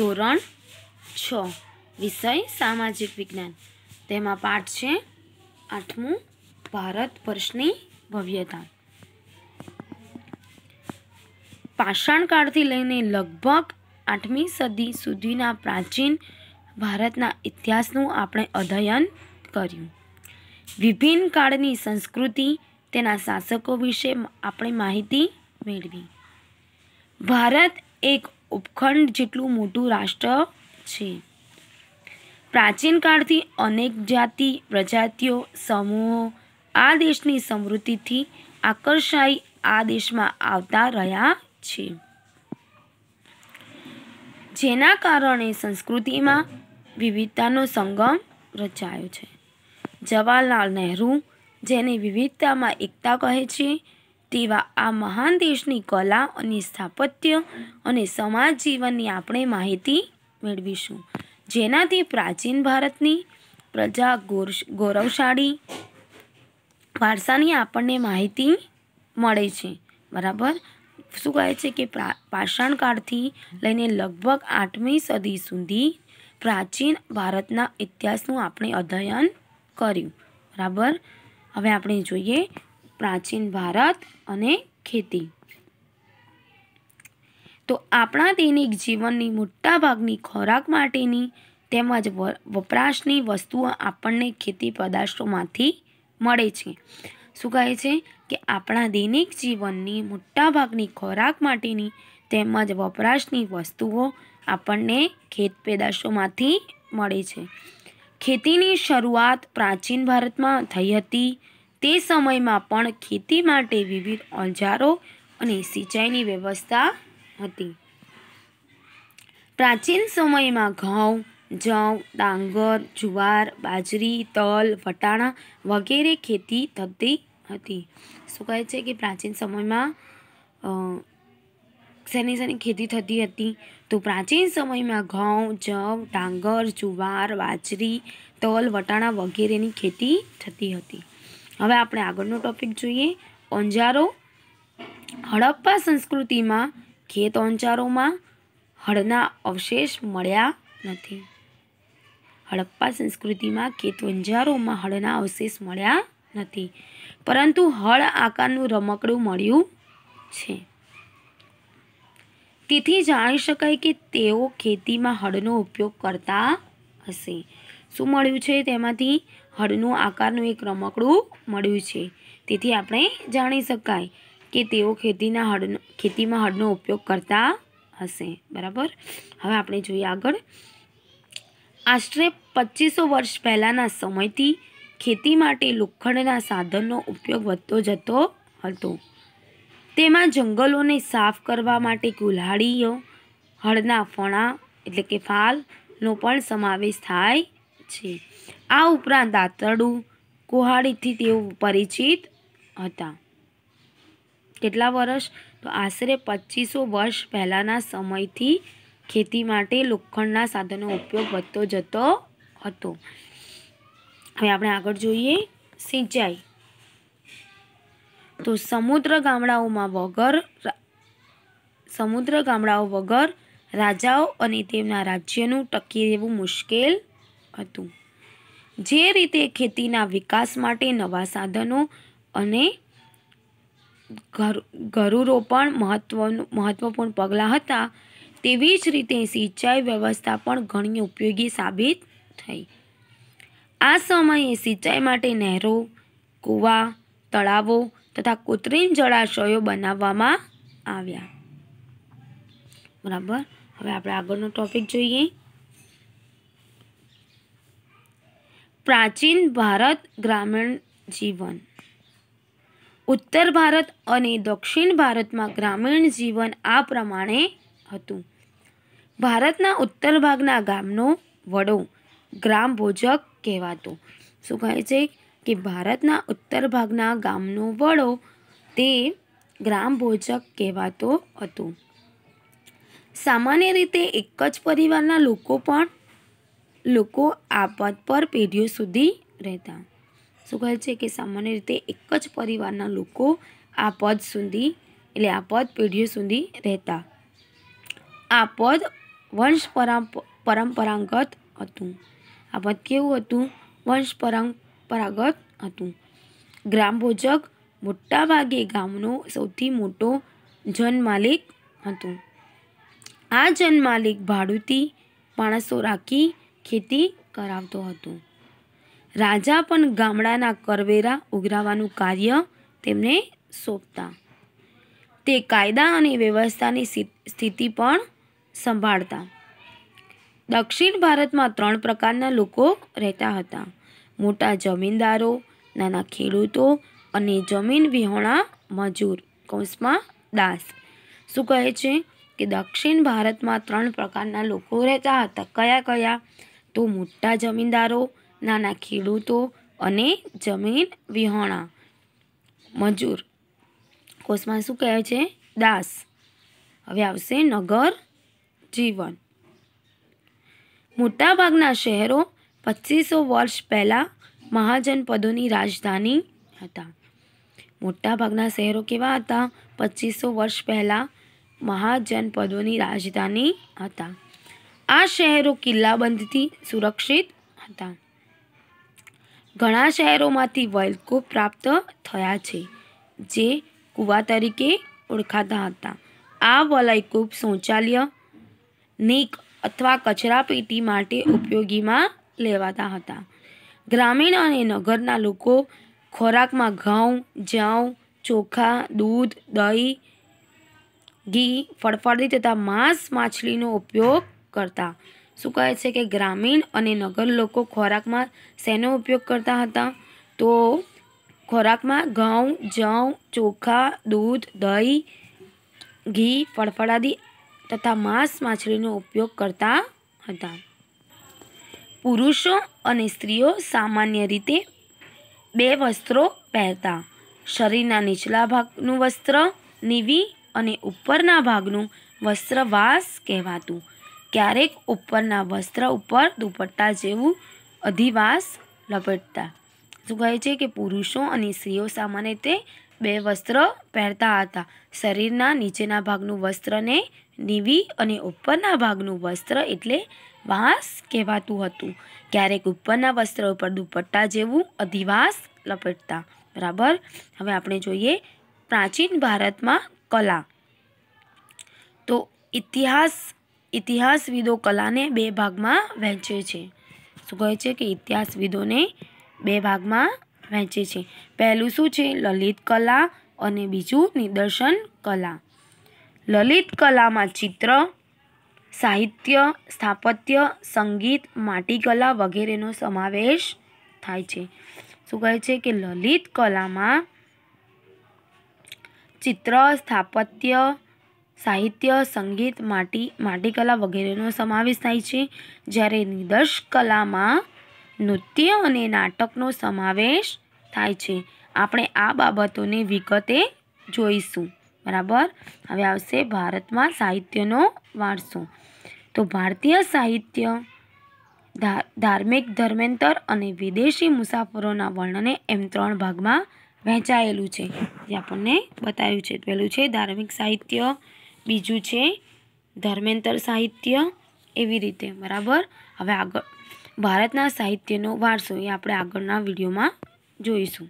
ધોરણ છ વિષય સામાજિક વિજ્ઞાન તેમાં પાઠ છે આઠમું ભારત વર્ષની ભવ્યતા પાષાણકાળથી લઈને લગભગ આઠમી સદી સુધીના પ્રાચીન ભારતના ઇતિહાસનું આપણે અધ્યયન કર્યું વિભિન્ન કાળની સંસ્કૃતિ તેના શાસકો વિશે આપણે માહિતી મેળવી ભારત એક ઉપખંડ જેટલું મોટું રાષ્ટ્ર છે પ્રાચીન કાળથી અનેક જાતિ પ્રજાતિઓ સમૂહો આ દેશની સમૃદ્ધિથી આકર્ષાઈ આ દેશમાં આવતા રહ્યા છે જેના કારણે સંસ્કૃતિમાં વિવિધતાનો સંગમ રચાયો છે જવાહરલાલ નહેરુ જેને વિવિધતામાં એકતા કહે છે તેવા આ મહાન દેશની કલા અને સ્થાપત્ય અને સમાજ જીવનની આપણે માહિતી મેળવીશું જેનાથી પ્રાચીન ભારતની પ્રજા ગૌરવશાળી વારસાની આપણને માહિતી મળે છે બરાબર શું કહે છે કે પાષાણકાળથી લઈને લગભગ આઠમી સદી સુધી પ્રાચીન ભારતના ઇતિહાસનું આપણે અધ્યયન કર્યું બરાબર હવે આપણે જોઈએ પ્રાચીન ભારત અને ખેતી તો આપણા દૈનિક જીવનની મોટાભાગની ખોરાક માટેની તેમજ વપરાશની વસ્તુઓ આપણને ખેતી પદાર્થોમાંથી મળે છે શું કહે છે કે આપણા દૈનિક જીવનની મોટાભાગની ખોરાક માટેની તેમજ વપરાશની વસ્તુઓ આપણને ખેત પેદાશોમાંથી મળે છે ખેતીની શરૂઆત પ્રાચીન ભારતમાં થઈ હતી તે સમયમાં પણ ખેતી માટે વિવિધ ઓજારો અને સિંચાઈની વ્યવસ્થા હતી પ્રાચીન સમયમાં ઘઉં જવ ડાંગર જુવાર બાજરી તલ વટાણા વગેરે ખેતી થતી હતી શું કહે છે કે પ્રાચીન સમયમાં શેની શેની ખેતી થતી હતી તો પ્રાચીન સમયમાં ઘઉં જવ ડાંગર જુવાર બાજરી તલ વટાણા વગેરેની ખેતી થતી હતી હવે આપણે આગળનો ટોપિક જોઈએ ઓંજારો હડપ્પા સંસ્કૃતિમાં ખેત ઓંજારોમાં હળના અવશેષ મળ્યા નથી હડપ્પા સંસ્કૃતિમાં ખેત ઓંજારોમાં હળના અવશેષ મળ્યા નથી પરંતુ હળ આકારનું રમકડું મળ્યું છે તેથી જાણી શકાય કે તેઓ ખેતીમાં હળનો ઉપયોગ કરતા હશે શું મળ્યું છે તેમાંથી હળનું આકારનું એક રમકડું મળ્યું છે તેથી આપણે જાણી શકાય કે તેઓ ખેતીના હળનો ખેતીમાં હળનો ઉપયોગ કરતા હશે બરાબર હવે આપણે જોઈએ આગળ આશરે પચીસો વર્ષ પહેલાંના સમયથી ખેતી માટે લોખંડના સાધનનો ઉપયોગ વધતો જતો હતો તેમાં જંગલોને સાફ કરવા માટે કુલ્હાડીઓ હળના ફણા એટલે કે ફાલનો પણ સમાવેશ થાય છે આ ઉપરાંત આંતરડું કુહાડીથી તેઓ પરિચિત હતા કેટલા વર્ષ તો આશરે પચીસો વર્ષ પહેલાંના સમયથી ખેતી માટે લોખંડના સાધનો ઉપયોગ વધતો જતો હતો હવે આપણે આગળ જોઈએ સિંચાઈ તો સમુદ્ર ગામડાઓમાં વગર સમુદ્ર ગામડાઓ વગર રાજાઓ અને તેમના રાજ્યનું ટકી રહેવું મુશ્કેલ હતું જે રીતે ખેતીના વિકાસ માટે નવા સાધનો અને ઘરૂરો પણ મહત્વનું મહત્વપૂર્ણ પગલાં હતા તેવી જ રીતે સિંચાઈ વ્યવસ્થા પણ ઘણી ઉપયોગી સાબિત થઈ આ સમયે સિંચાઈ માટે નહેરો કૂવા તળાવો તથા કૃત્રિમ જળાશયો બનાવવામાં આવ્યા બરાબર હવે આપણે આગળનો ટોપિક જોઈએ પ્રાચીન ભારત ગ્રામીણ જીવન ઉત્તર ભારત અને દક્ષિણ ભારતમાં ગ્રામીણ જીવન આ પ્રમાણે હતું ભારતના ઉત્તર ભાગના ગામનો વડો ગ્રામ ભોજક કહેવાતો શું કહે છે કે ભારતના ઉત્તર ભાગના ગામનો વડો તે ગ્રામ ભોજક કહેવાતો હતો સામાન્ય રીતે એક જ પરિવારના લોકો પણ લોકો આ પદ પર પેઢીઓ સુધી રહેતા શું કહે છે કે સામાન્ય રીતે એક જ પરિવારના લોકો આ પદ સુધી એટલે આ પદ પેઢીઓ સુધી રહેતા આ પદ વંશ પરંપરાગત હતું આ પદ કેવું હતું વંશ પરંપરાગત હતું ગ્રામભોજક મોટાભાગે ગામનો સૌથી મોટો જનમાલિક હતો આ જનમાલિક ભાડુતી માણસો રાખી ખેતી કરાવતો હતો રાજા પણ ગામડાના કરવેરા ઉઘરાવાનું કાર્ય તેમને સોંપતા તે કાયદા અને વ્યવસ્થાની સ્થિતિ પણ સંભાળતા દક્ષિણ ભારતમાં ત્રણ પ્રકારના લોકો રહેતા હતા મોટા જમીનદારો નાના ખેડૂતો અને જમીન વિહોણા મજૂર કૌંસમાં દાસ શું કહે છે કે દક્ષિણ ભારતમાં ત્રણ પ્રકારના લોકો રહેતા હતા કયા કયા તો મોટા જમીનદારો નાના ખેડૂતો અને જમીન વિહોણા મજૂર કોષમાં શું કહે છે દાસ હવે આવશે નગર જીવન મોટાભાગના શહેરો પચીસો વર્ષ પહેલાં મહાજનપદોની રાજધાની હતા મોટાભાગના શહેરો કેવા હતા પચીસો વર્ષ પહેલાં મહાજનપદોની રાજધાની હતા આ શહેરો કિલ્લાબંધથી સુરક્ષિત હતા ઘણા શહેરોમાંથી વૈલકો પ્રાપ્ત થયા છે જે કુવા તરીકે ઓળખાતા હતા આ વલયકૂપ શૌચાલય નીક અથવા કચરાપેટી માટે ઉપયોગીમાં લેવાતા હતા ગ્રામીણ અને નગરના લોકો ખોરાકમાં ઘઉં જવ ચોખા દૂધ દહીં ઘી ફળફળી તથા માંસ માછલીનો ઉપયોગ કરતા શું કહે છે કે ગ્રામીણ અને નગર લોકો ખોરાકમાં શેનો ઉપયોગ કરતા હતા તો ખોરાકમાં ઘઉં જવ ચોખા દૂધ દહીં ઘી ફળફળાદી તથા માંસ માછલીનો ઉપયોગ કરતા હતા પુરુષો અને સ્ત્રીઓ સામાન્ય રીતે બે વસ્ત્રો પહેરતા શરીરના નીચલા ભાગનું વસ્ત્ર નીવી અને ઉપરના ભાગનું વસ્ત્રવાસ કહેવાતું ક્યારેક ઉપરના વસ્ત્ર ઉપર દુપટ્ટા જેવું અધિવાસ લપેટતા શું કહે છે કે પુરુષો અને સ્ત્રીઓ સામાન્ય રીતે બે વસ્ત્ર પહેરતા હતા શરીરના નીચેના ભાગનું વસ્ત્રને નીવી અને ઉપરના ભાગનું વસ્ત્ર એટલે વાસ કહેવાતું હતું ક્યારેક ઉપરના વસ્ત્ર ઉપર દુપટ્ટા જેવું અધિવાસ લપેટતા બરાબર હવે આપણે જોઈએ પ્રાચીન ભારતમાં કલા તો ઇતિહાસ ઇતિહાસવિદો કલાને બે ભાગમાં વહેંચે છે શું કહે છે કે ઇતિહાસવિદોને બે ભાગમાં વહેંચે છે પહેલું શું છે લલિત કલા અને બીજું નિદર્શન કલા લલિત કલામાં ચિત્ર સાહિત્ય સ્થાપત્ય સંગીત માટીકલા વગેરેનો સમાવેશ થાય છે શું કહે છે કે લલિત કલામાં ચિત્ર સ્થાપત્ય સાહિત્ય સંગીત માટી માટીકલા વગેરેનો સમાવેશ થાય છે જ્યારે નિદર્શ કલામાં નૃત્ય અને નાટકનો સમાવેશ થાય છે આપણે આ બાબતોને વિગતે જોઈશું બરાબર હવે આવશે ભારતમાં સાહિત્યનો વારસો તો ભારતીય સાહિત્ય ધાર્મિક ધર્મેન્તર અને વિદેશી મુસાફરોના વર્ણને એમ ત્રણ ભાગમાં વહેંચાયેલું છે જે આપણને બતાવ્યું છે પહેલું છે ધાર્મિક સાહિત્ય બીજું છે ધર્મેન્તર સાહિત્ય એવી રીતે બરાબર હવે આગળ ભારતના સાહિત્યનો વારસો એ આપણે આગળના વિડીયોમાં જોઈશું